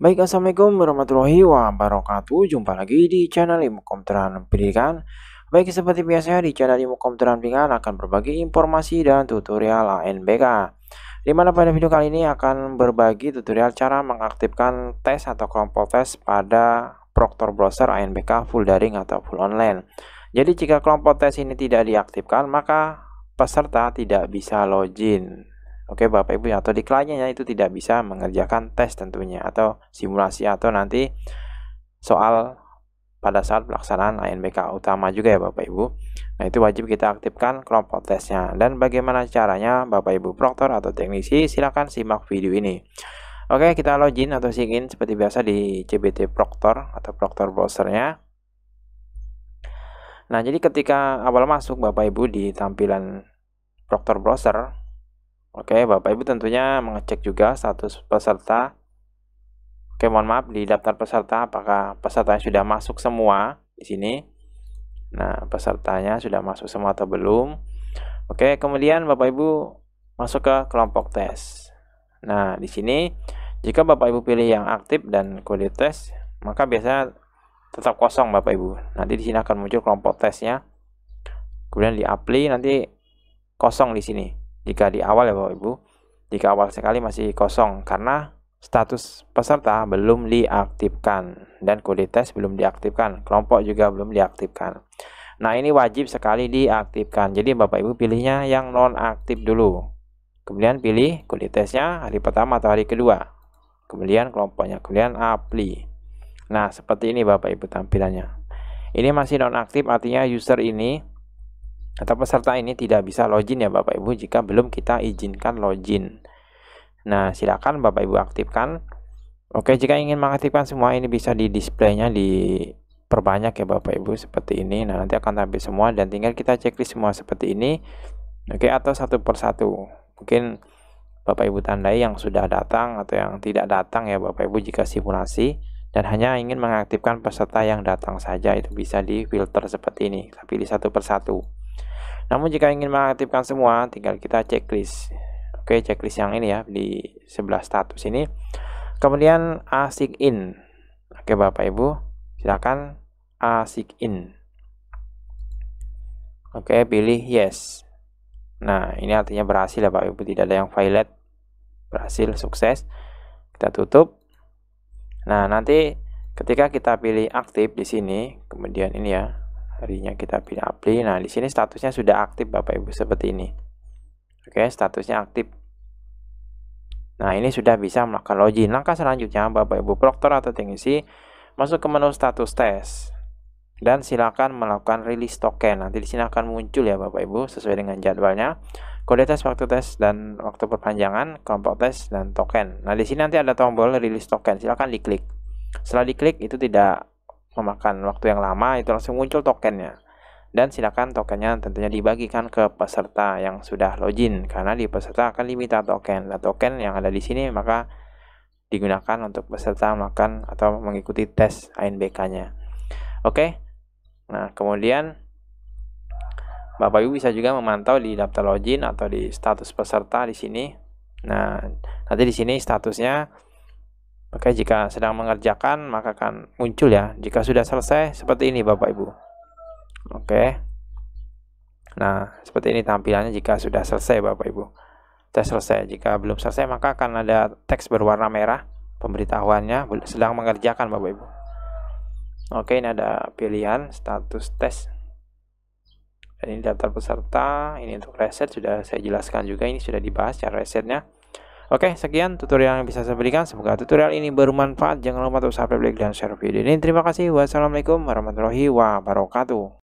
Baik, Assalamualaikum warahmatullahi wabarakatuh. Jumpa lagi di channel Ilmu Komputeran Pendidikan. Baik, seperti biasa di channel Ilmu Komputeran Pendidikan akan berbagi informasi dan tutorial ANBK. Di mana pada video kali ini akan berbagi tutorial cara mengaktifkan tes atau kelompok tes pada proktor Browser ANBK full daring atau full online. Jadi jika kelompok tes ini tidak diaktifkan, maka peserta tidak bisa login. Oke, Bapak Ibu atau di kliennya ya, itu tidak bisa mengerjakan tes tentunya atau simulasi atau nanti soal pada saat pelaksanaan ANBK utama juga ya Bapak Ibu. Nah, itu wajib kita aktifkan kelompok tesnya. Dan bagaimana caranya Bapak Ibu proktor atau teknisi silahkan simak video ini. Oke, kita login atau sign in seperti biasa di CBT Proktor atau Proktor browsernya. Nah, jadi ketika awal masuk Bapak Ibu di tampilan Proktor browser, Oke, Bapak Ibu tentunya mengecek juga status peserta. Oke, mohon maaf di daftar peserta apakah pesertanya sudah masuk semua di sini. Nah, pesertanya sudah masuk semua atau belum. Oke, kemudian Bapak Ibu masuk ke kelompok tes. Nah, di sini jika Bapak Ibu pilih yang aktif dan kode tes, maka biasanya tetap kosong Bapak Ibu. Nanti di sini akan muncul kelompok tesnya. Kemudian di apply nanti kosong di sini. Jika di awal ya Bapak Ibu, jika awal sekali masih kosong karena status peserta belum diaktifkan dan kode tes belum diaktifkan, kelompok juga belum diaktifkan. Nah, ini wajib sekali diaktifkan. Jadi Bapak Ibu pilihnya yang non aktif dulu. Kemudian pilih kode tesnya hari pertama atau hari kedua. Kemudian kelompoknya, kemudian apply. Nah, seperti ini Bapak Ibu tampilannya. Ini masih non aktif artinya user ini atau peserta ini tidak bisa login ya Bapak Ibu jika belum kita izinkan login. Nah, silakan Bapak Ibu aktifkan. Oke, jika ingin mengaktifkan semua ini bisa di displaynya diperbanyak ya Bapak Ibu seperti ini. Nah, nanti akan tampil semua dan tinggal kita checklist semua seperti ini. Oke, atau satu persatu. Mungkin Bapak Ibu tandai yang sudah datang atau yang tidak datang ya Bapak Ibu jika simulasi dan hanya ingin mengaktifkan peserta yang datang saja itu bisa di filter seperti ini. Tapi di satu persatu. Namun jika ingin mengaktifkan semua, tinggal kita checklist. Oke, checklist yang ini ya di sebelah status ini. Kemudian asik in. Oke, Bapak Ibu, silakan asik in. Oke, pilih yes. Nah, ini artinya berhasil ya Bapak Ibu, tidak ada yang violet. Berhasil, sukses. Kita tutup. Nah, nanti ketika kita pilih aktif di sini, kemudian ini ya, harinya kita pilih apply. Nah, di sini statusnya sudah aktif Bapak Ibu seperti ini. Oke, statusnya aktif. Nah, ini sudah bisa melakukan login. Langkah selanjutnya Bapak Ibu proktor atau teknisi masuk ke menu status test dan silakan melakukan release token. Nanti di sini akan muncul ya Bapak Ibu sesuai dengan jadwalnya. Kode tes, waktu tes dan waktu perpanjangan, kelompok tes dan token. Nah, di sini nanti ada tombol release token. Silakan diklik. Setelah diklik itu tidak memakan waktu yang lama itu langsung muncul tokennya dan silakan tokennya tentunya dibagikan ke peserta yang sudah login karena di peserta akan diminta token nah token yang ada di sini maka digunakan untuk peserta makan atau mengikuti tes ANBK nya oke nah kemudian Bapak Ibu bisa juga memantau di daftar login atau di status peserta di sini nah nanti di sini statusnya Oke jika sedang mengerjakan maka akan muncul ya. Jika sudah selesai seperti ini Bapak Ibu. Oke. Nah, seperti ini tampilannya jika sudah selesai Bapak Ibu. Tes selesai. Jika belum selesai maka akan ada teks berwarna merah pemberitahuannya sedang mengerjakan Bapak Ibu. Oke, ini ada pilihan status tes. ini daftar peserta, ini untuk reset sudah saya jelaskan juga ini sudah dibahas cara ya, resetnya. Oke, sekian tutorial yang bisa saya berikan. Semoga tutorial ini bermanfaat. Jangan lupa untuk subscribe, like, dan share video ini. Terima kasih. Wassalamualaikum warahmatullahi wabarakatuh.